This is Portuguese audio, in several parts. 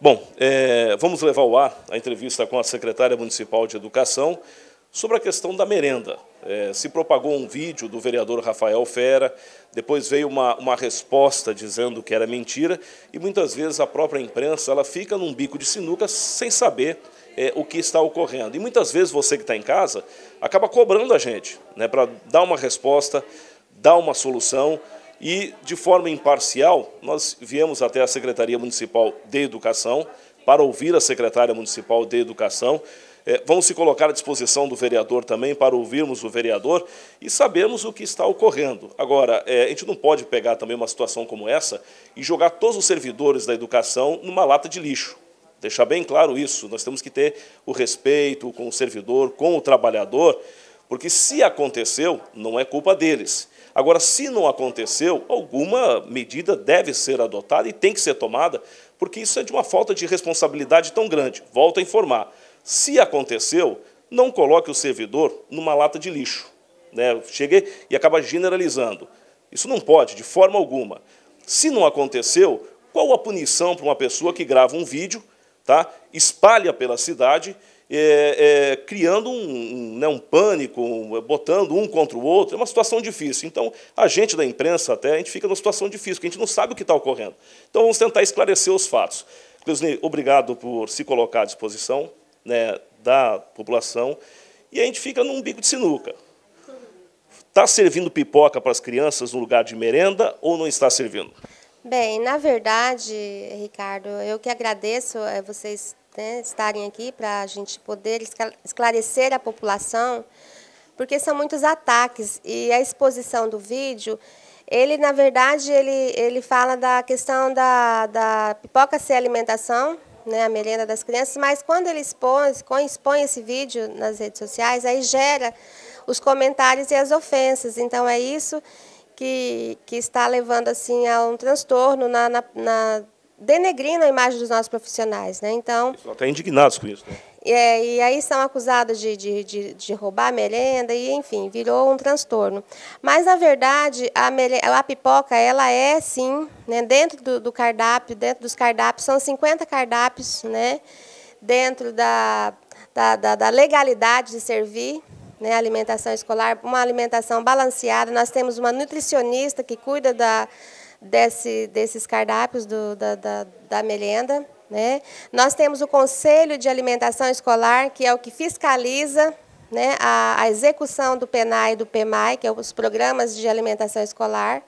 Bom, é, vamos levar ao ar a entrevista com a secretária municipal de Educação sobre a questão da merenda. É, se propagou um vídeo do vereador Rafael Fera, depois veio uma, uma resposta dizendo que era mentira, e muitas vezes a própria imprensa ela fica num bico de sinuca sem saber é, o que está ocorrendo. E muitas vezes você que está em casa acaba cobrando a gente né, para dar uma resposta, dar uma solução, e, de forma imparcial, nós viemos até a Secretaria Municipal de Educação para ouvir a secretária municipal de Educação. É, vamos se colocar à disposição do vereador também para ouvirmos o vereador e sabermos o que está ocorrendo. Agora, é, a gente não pode pegar também uma situação como essa e jogar todos os servidores da educação numa lata de lixo deixar bem claro isso. Nós temos que ter o respeito com o servidor, com o trabalhador, porque se aconteceu, não é culpa deles. Agora, se não aconteceu, alguma medida deve ser adotada e tem que ser tomada, porque isso é de uma falta de responsabilidade tão grande. Volto a informar. Se aconteceu, não coloque o servidor numa lata de lixo. Né? Chega e acaba generalizando. Isso não pode, de forma alguma. Se não aconteceu, qual a punição para uma pessoa que grava um vídeo, tá? espalha pela cidade é, é, criando um, um, né, um pânico, um, botando um contra o outro. É uma situação difícil. Então, a gente da imprensa até, a gente fica numa situação difícil, porque a gente não sabe o que está ocorrendo. Então, vamos tentar esclarecer os fatos. Cleusni, obrigado por se colocar à disposição né, da população. E a gente fica num bico de sinuca. Está servindo pipoca para as crianças no lugar de merenda ou não está servindo? Bem, na verdade, Ricardo, eu que agradeço a eh, vocês né, estarem aqui para a gente poder esclarecer a população, porque são muitos ataques e a exposição do vídeo, ele na verdade ele ele fala da questão da, da pipoca ser alimentação, né, a merenda das crianças, mas quando ele expõe, quando expõe esse vídeo nas redes sociais, aí gera os comentários e as ofensas. Então é isso que, que está levando assim a um transtorno na, na, na denegrindo a imagem dos nossos profissionais. Né? Então, estão até indignados com isso. Né? É, e aí são acusados de, de, de, de roubar a merenda, e enfim, virou um transtorno. Mas, na verdade, a, a pipoca, ela é, sim, né, dentro do, do, cardápio, dentro dos cardápios, são 50 cardápios, né, dentro da, da, da, da legalidade de servir, né, alimentação escolar, uma alimentação balanceada. Nós temos uma nutricionista que cuida da, desse, desses cardápios do, da, da, da melenda. Né? Nós temos o Conselho de Alimentação Escolar, que é o que fiscaliza né, a, a, execução do PENAI e do PEMAI, que são é os programas de alimentação escolar.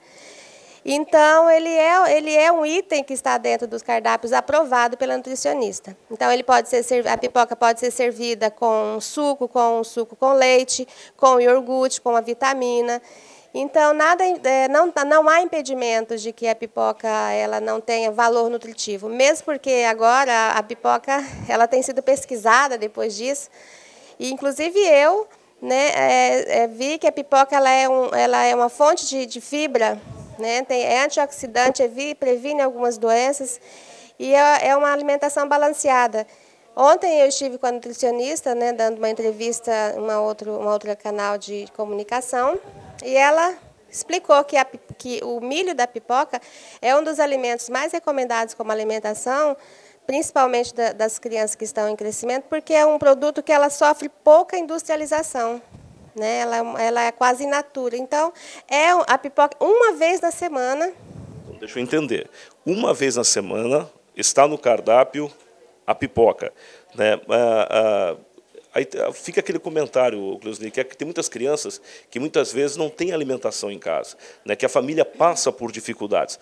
Então, ele é, ele é um item que está dentro dos cardápios aprovado pela nutricionista. Então, ele pode ser a pipoca pode ser servida com suco, com suco com leite, com iogurte, com a vitamina. Então, nada, é, não, não há impedimentos de que a pipoca ela não tenha valor nutritivo, mesmo porque agora a pipoca ela tem sido pesquisada depois disso. E, inclusive, eu né, é, é, vi que a pipoca ela é, um, ela é uma fonte de, de fibra, né, tem, é antioxidante, é previne algumas doenças, e é, é uma alimentação balanceada. Ontem eu estive com a nutricionista, né, dando uma entrevista uma outro, uma outra canal de comunicação, e ela explicou que, a, que o milho da pipoca é um dos alimentos mais recomendados como alimentação, principalmente da, das crianças que estão em crescimento, porque é um produto que ela sofre pouca industrialização. Né? Ela, é ela é quase in natura. Então, é a pipoca uma vez na semana. Deixa eu entender. Uma vez na semana está no cardápio a pipoca. Né? a ah, fica aquele comentário, Cleusney, que, é que tem muitas crianças que muitas vezes não têm alimentação em casa, né? que a família passa por dificuldades.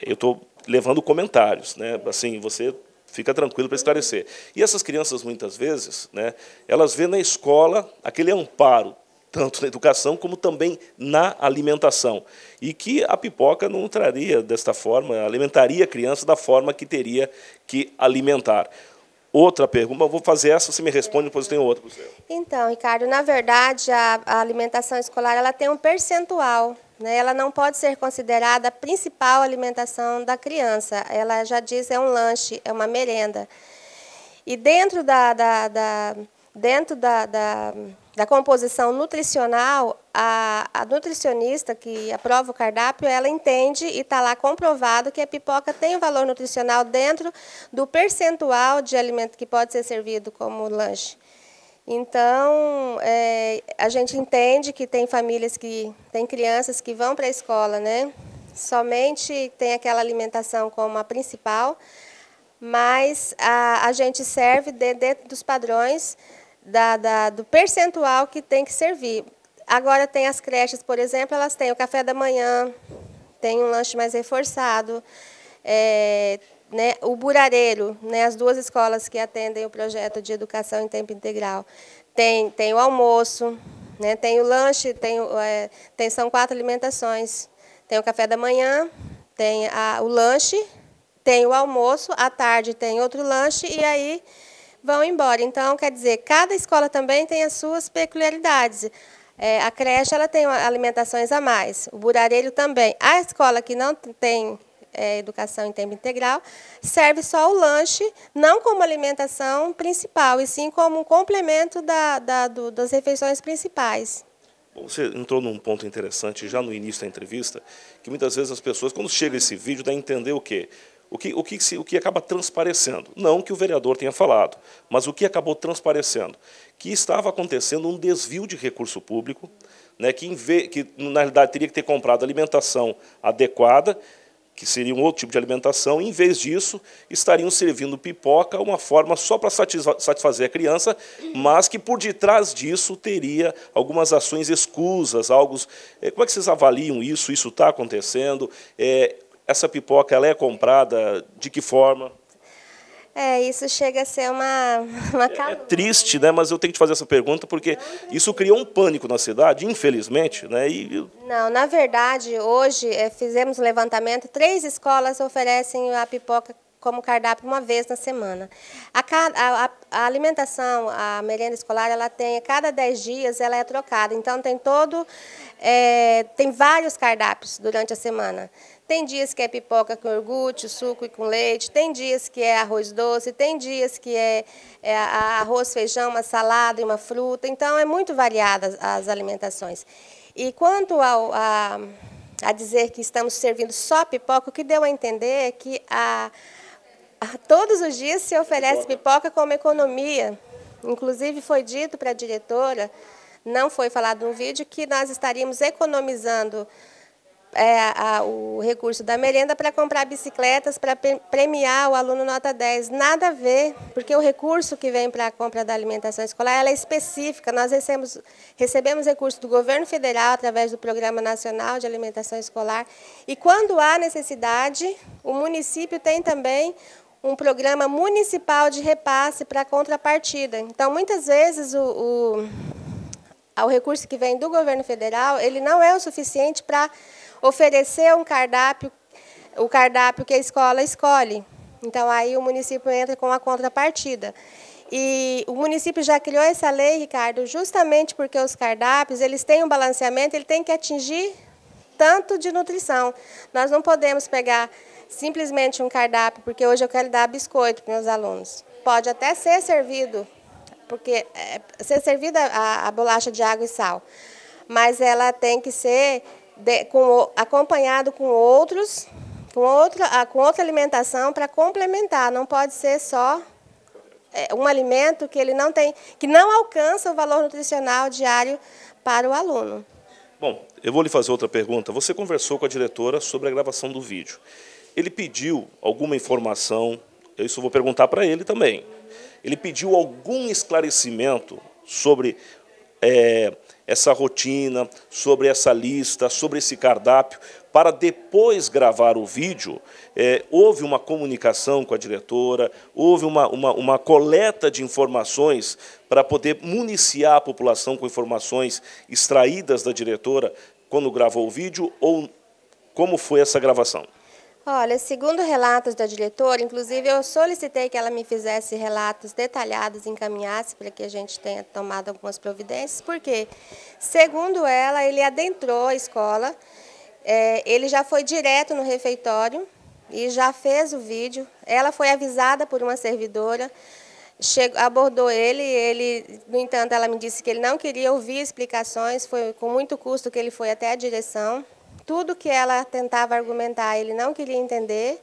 Eu estou levando comentários, né? assim, você fica tranquilo para esclarecer. E essas crianças, muitas vezes, né, elas vêem na escola aquele amparo tanto na educação como também na alimentação. E que a pipoca não traria desta forma, alimentaria a criança da forma que teria que alimentar. Outra pergunta, eu vou fazer essa, você me responde, depois eu tenho outra. Então, Ricardo, na verdade, a, a alimentação escolar ela tem um percentual né? ela não pode ser considerada a principal alimentação da criança. Ela já diz é um lanche, é uma merenda. E dentro da, da, da dentro da, da da composição nutricional, a, a, nutricionista que aprova o cardápio, ela entende e está lá comprovado que a pipoca tem um valor nutricional dentro do percentual de alimento que pode ser servido como lanche. Então, é, a gente entende que tem famílias que tem crianças que vão para a escola, né? Somente tem aquela alimentação como a principal, mas a, a gente serve dentro de, dos padrões da, da, do percentual que tem que servir. Agora tem as creches, por exemplo, elas têm o café da manhã, tem um lanche mais reforçado, é, né, o burareiro, né, as duas escolas que atendem o projeto de educação em tempo integral, tem, tem o almoço, né, tem o lanche, tem, é, tem, são quatro alimentações. Tem o café da manhã, tem a, o lanche, tem o almoço, à tarde tem outro lanche, e aí vão embora. Então, quer dizer, cada escola também tem as suas peculiaridades. É, a creche ela tem alimentações a mais, o burareiro também. A escola que não tem é, educação em tempo integral serve só o lanche, não como alimentação principal, e sim como um complemento da, da do, das refeições principais. Você entrou num ponto interessante já no início da entrevista, que muitas vezes as pessoas, quando chega esse vídeo, dá a entender o quê? o que, o, que se, o que acaba transparecendo? Não que o vereador tenha falado, mas o que acabou transparecendo? Que estava acontecendo um desvio de recurso público, né, que, vez, que na realidade teria que ter comprado alimentação adequada, que seria um outro tipo de alimentação, e, em vez disso, estariam servindo pipoca, uma forma só para satisfazer a criança, mas que por detrás disso teria algumas ações escusas, algo. É, como é que vocês avaliam isso? Isso está acontecendo? É, essa pipoca ela é comprada de que forma? É, isso chega a ser uma, uma É, é triste, né? né? Mas eu tenho que te fazer essa pergunta porque isso criou um pânico na cidade, infelizmente, né? E... Não, na verdade, hoje é, fizemos um levantamento, três escolas oferecem a pipoca como cardápio uma vez na semana. A, a, a alimentação, a merenda escolar, ela tem, a cada dez dias ela é trocada. Então tem todo, é, tem vários cardápios durante a semana. Tem dias que é pipoca com iogurte, suco e com leite, tem dias que é arroz doce, tem dias que é, é arroz, feijão, uma salada e uma fruta. Então, é muito variada as, alimentações. E quanto ao, a, a dizer que estamos servindo só pipoca, o que deu a entender é que a, a todos os dias se oferece pipoca como economia. Inclusive, foi dito para a diretora, não foi falado no vídeo, que nós estaríamos economizando é, a, o recurso da merenda para comprar bicicletas, para premiar o aluno nota 10. Nada a ver, porque o recurso que vem para a compra da alimentação escolar é específica. Nós recebemos, recebemos recurso do governo federal através do Programa Nacional de Alimentação Escolar. E quando há necessidade, o município tem também um programa municipal de repasse para contrapartida. Então, muitas vezes, o, o, o recurso que vem do governo federal, ele não é o suficiente para oferecer um cardápio, o cardápio que a escola escolhe. Então, aí o município entra com a contrapartida. E o município já criou essa lei, Ricardo, justamente porque os cardápios, eles têm um balanceamento, ele tem que atingir tanto de nutrição. Nós não podemos pegar simplesmente um cardápio, porque hoje eu quero dar biscoito para meus alunos. Pode até ser servido, porque é, ser servida a, a bolacha de água e sal, mas ela tem que ser de, com, acompanhado com outros, com outra, ah, com outra alimentação para complementar. Não pode ser só é, um alimento que ele não tem, que não alcança o valor nutricional diário para o aluno. Bom, eu vou lhe fazer outra pergunta. Você conversou com a diretora sobre a gravação do vídeo. Ele pediu alguma informação, eu isso vou perguntar para ele também. Ele pediu algum esclarecimento sobre é, essa rotina, sobre essa lista, sobre esse cardápio, para depois gravar o vídeo, é, houve uma comunicação com a diretora, houve uma, uma, uma coleta de informações para poder municiar a população com informações extraídas da diretora quando gravou o vídeo ou como foi essa gravação? Olha, segundo relatos da diretora, inclusive eu solicitei que ela me fizesse relatos detalhados, encaminhasse para que a gente tenha tomado algumas providências, porque, segundo ela, ele adentrou a escola, é, ele já foi direto no refeitório e já fez o vídeo. Ela foi avisada por uma servidora, chegou, abordou ele, ele, no entanto, ela me disse que ele não queria ouvir explicações, foi com muito custo que ele foi até a direção tudo que ela tentava argumentar, ele não queria entender,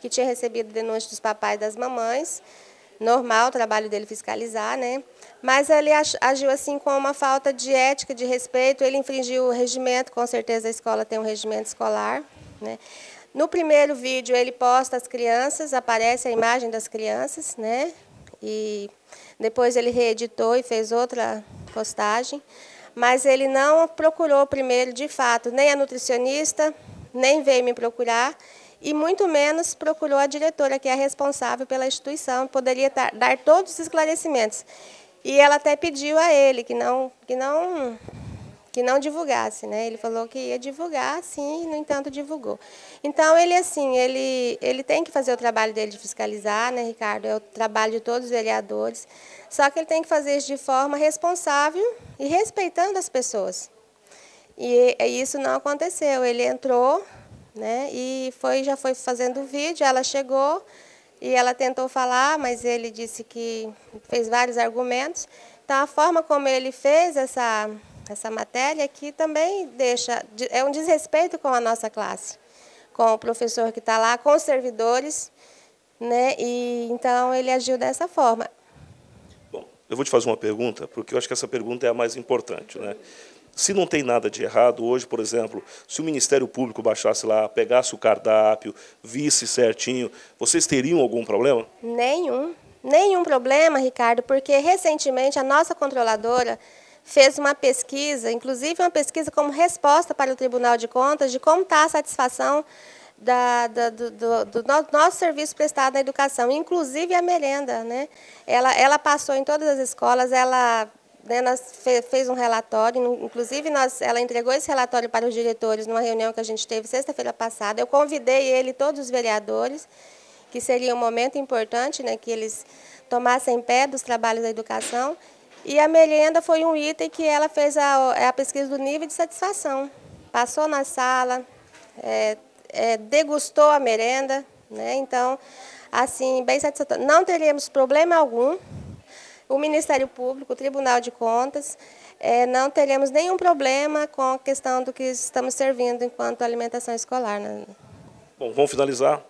que tinha recebido denúncias dos papais e das mamães. Normal o trabalho dele fiscalizar, né? Mas ele agiu assim com uma falta de ética, de respeito. Ele infringiu o regimento, com certeza a escola tem um regimento escolar, né? No primeiro vídeo ele posta as crianças, aparece a imagem das crianças, né? E depois ele reeditou e fez outra postagem mas ele não procurou primeiro, de fato, nem a nutricionista, nem veio me procurar, e muito menos procurou a diretora, que é a responsável pela instituição, poderia dar todos os esclarecimentos. E ela até pediu a ele que não, que não que não divulgasse, né? Ele falou que ia divulgar, sim, no entanto divulgou. Então ele assim, ele ele tem que fazer o trabalho dele de fiscalizar, né, Ricardo? É o trabalho de todos os vereadores. Só que ele tem que fazer isso de forma responsável e respeitando as pessoas. E, e isso não aconteceu. Ele entrou, né? E foi já foi fazendo o vídeo. Ela chegou e ela tentou falar, mas ele disse que fez vários argumentos. Então a forma como ele fez essa essa matéria que também deixa é um desrespeito com a nossa classe, com o professor que está lá, com os servidores, né? E então ele agiu dessa forma. Bom, eu vou te fazer uma pergunta, porque eu acho que essa pergunta é a mais importante, né? Se não tem nada de errado, hoje, por exemplo, se o Ministério Público baixasse lá, pegasse o cardápio, visse certinho, vocês teriam algum problema? Nenhum. Nenhum problema, Ricardo, porque recentemente a nossa controladora fez uma pesquisa, inclusive uma pesquisa como resposta para o Tribunal de Contas, de como está a satisfação da, da, do, do, do, nosso serviço prestado na educação, inclusive a merenda. Né? Ela, ela passou em todas as escolas, ela né, fez um relatório, inclusive nós, ela entregou esse relatório para os diretores numa reunião que a gente teve sexta-feira passada. Eu convidei ele e todos os vereadores, que seria um momento importante né, que eles tomassem pé dos trabalhos da educação, e a merenda foi um item que ela fez a, é a pesquisa do nível de satisfação. Passou na sala, é, é, degustou a merenda, né? então, assim, bem satisfatório. Não teríamos problema algum, o Ministério Público, o Tribunal de Contas, é, não teremos nenhum problema com a questão do que estamos servindo enquanto alimentação escolar. Né? Bom, vamos finalizar.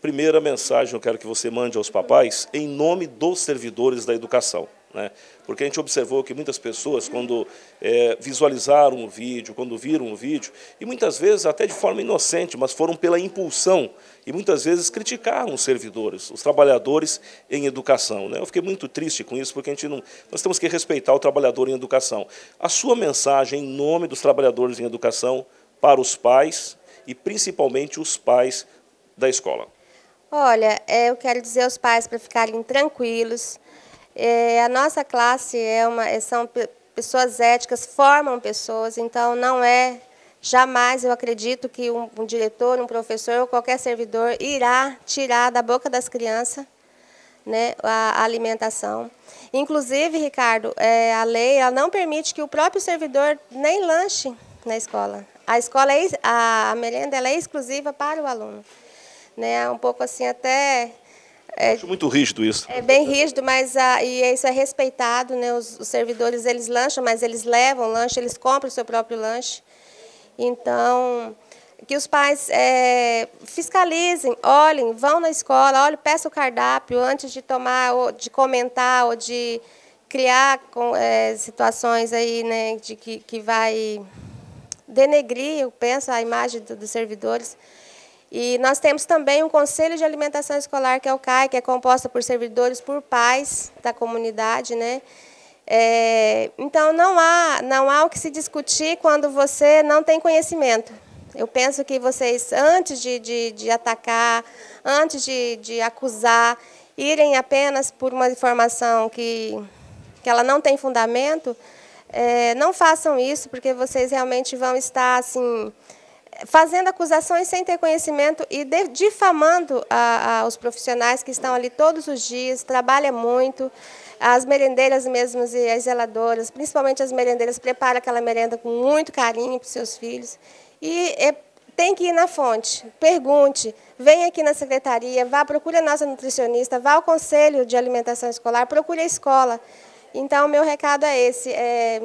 Primeira mensagem eu quero que você mande aos papais em nome dos servidores da educação. Né? Porque a gente observou que muitas pessoas, quando é, visualizaram o vídeo, quando viram o vídeo, e muitas vezes até de forma inocente, mas foram pela impulsão, e muitas vezes criticaram os servidores, os trabalhadores em educação. Né? Eu fiquei muito triste com isso, porque a gente não, nós temos que respeitar o trabalhador em educação. A sua mensagem em nome dos trabalhadores em educação para os pais e principalmente os pais da escola. Olha, é, eu quero dizer aos pais para ficarem tranquilos, é, a nossa classe é uma, é, são pessoas éticas, formam pessoas, então não é Jamais eu acredito que um, um, diretor, um professor ou qualquer servidor irá tirar da boca das crianças né, a, alimentação. Inclusive, Ricardo, é, a lei ela não permite que o próprio servidor nem lanche na escola. A escola é, a, a merenda é exclusiva para o aluno. Né, um pouco assim até é, Acho muito rígido isso. É bem rígido, mas a, ah, e isso é respeitado, né? Os, os, servidores eles lancham, mas eles levam lanche, eles compram o seu próprio lanche. Então, que os pais é, fiscalizem, olhem, vão na escola, olhem, peça o cardápio antes de tomar, ou de comentar, ou de criar com, é, situações aí, né, de que, que vai denegrir, eu penso, a imagem do, dos servidores. E nós temos também um Conselho de Alimentação Escolar, que é o CAI, que é composta por servidores, por pais da comunidade, né? É, então, não há, não há o que se discutir quando você não tem conhecimento. Eu penso que vocês, antes de, de, de atacar, antes de, de acusar, irem apenas por uma informação que, que ela não tem fundamento, é, não façam isso, porque vocês realmente vão estar, assim, fazendo acusações sem ter conhecimento e de, difamando a, a, os profissionais que estão ali todos os dias, trabalha muito, as merendeiras mesmas e as zeladoras, principalmente as merendeiras, prepara aquela merenda com muito carinho para os seus filhos. E é, tem que ir na fonte, pergunte, venha aqui na secretaria, vá, procure a nossa nutricionista, vá ao conselho de alimentação escolar, procure a escola. Então, o meu recado é esse, é,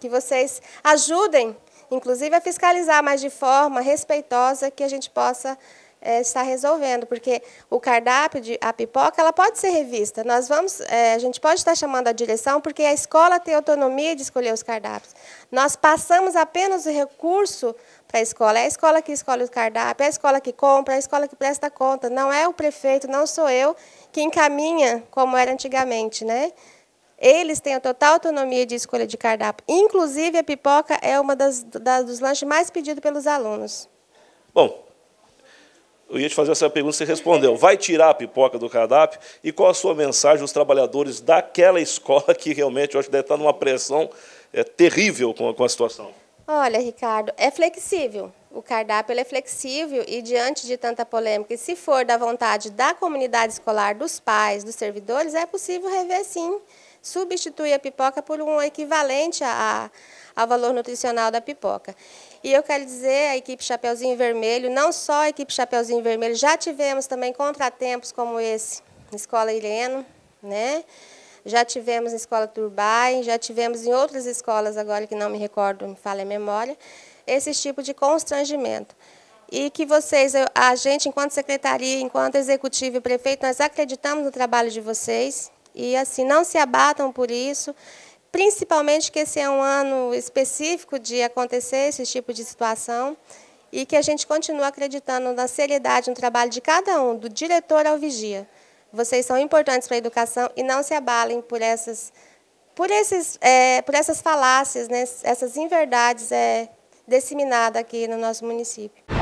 que vocês ajudem inclusive a fiscalizar, mas de forma respeitosa que a gente possa é, estar resolvendo, porque o cardápio de a pipoca ela pode ser revista. Nós vamos, é, a gente pode estar chamando a direção, porque a escola tem autonomia de escolher os cardápios. Nós passamos apenas o recurso para a escola. É a escola que escolhe o cardápio, é a escola que compra, é a escola que presta conta. Não é o prefeito, não sou eu que encaminha como era antigamente, né? Eles têm a total autonomia de escolha de cardápio. Inclusive, a pipoca é uma das, dos lanches mais pedidos pelos alunos. Bom, eu ia te fazer essa pergunta, você respondeu. Vai tirar a pipoca do cardápio? E qual a sua mensagem aos trabalhadores daquela escola que realmente eu acho que deve estar numa pressão é, terrível com a, com a situação? Olha, Ricardo, é flexível. O cardápio é flexível e, diante de tanta polêmica, e se for da vontade da comunidade escolar, dos pais, dos servidores, é possível rever sim substituir a pipoca por um equivalente a, a, ao valor nutricional da pipoca. E eu quero dizer a equipe Chapeuzinho Vermelho, não só a equipe Chapeuzinho Vermelho, já tivemos também contratempos como esse, na Escola Ireno, né? já tivemos na Escola Turbai, já tivemos em outras escolas agora que não me recordo, me fala a memória, esse tipo de constrangimento. E que vocês, a gente, enquanto secretaria, enquanto executivo e prefeito, nós acreditamos no trabalho de vocês, e assim, não se abatam por isso, principalmente que esse é um ano específico de acontecer esse tipo de situação e que a gente continua acreditando na seriedade no trabalho de cada um, do diretor ao vigia. Vocês são importantes para a educação e não se abalem por essas, por esses, é, por essas falácias, né, essas inverdades é, disseminadas aqui no nosso município.